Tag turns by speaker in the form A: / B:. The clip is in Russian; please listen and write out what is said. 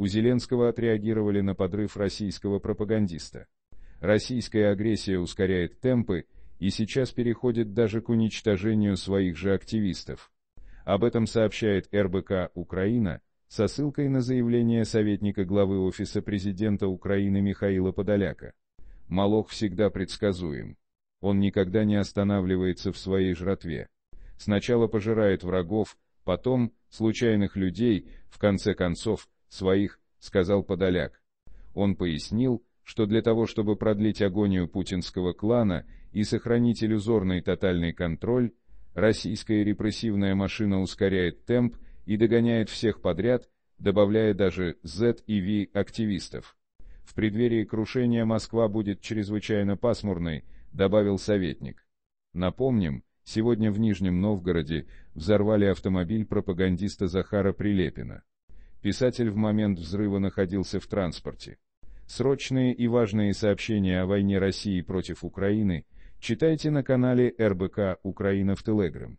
A: У Зеленского отреагировали на подрыв российского пропагандиста. Российская агрессия ускоряет темпы и сейчас переходит даже к уничтожению своих же активистов. Об этом сообщает РБК «Украина» со ссылкой на заявление советника главы Офиса президента Украины Михаила Подоляка. Малох всегда предсказуем. Он никогда не останавливается в своей жратве. Сначала пожирает врагов, потом случайных людей, в конце концов, своих», — сказал Подоляк. Он пояснил, что для того, чтобы продлить агонию путинского клана и сохранить иллюзорный тотальный контроль, российская репрессивная машина ускоряет темп и догоняет всех подряд, добавляя даже Z и V активистов. В преддверии крушения Москва будет чрезвычайно пасмурной, добавил советник. Напомним, сегодня в Нижнем Новгороде взорвали автомобиль пропагандиста Захара Прилепина. Писатель в момент взрыва находился в транспорте. Срочные и важные сообщения о войне России против Украины читайте на канале РБК «Украина в Телеграм».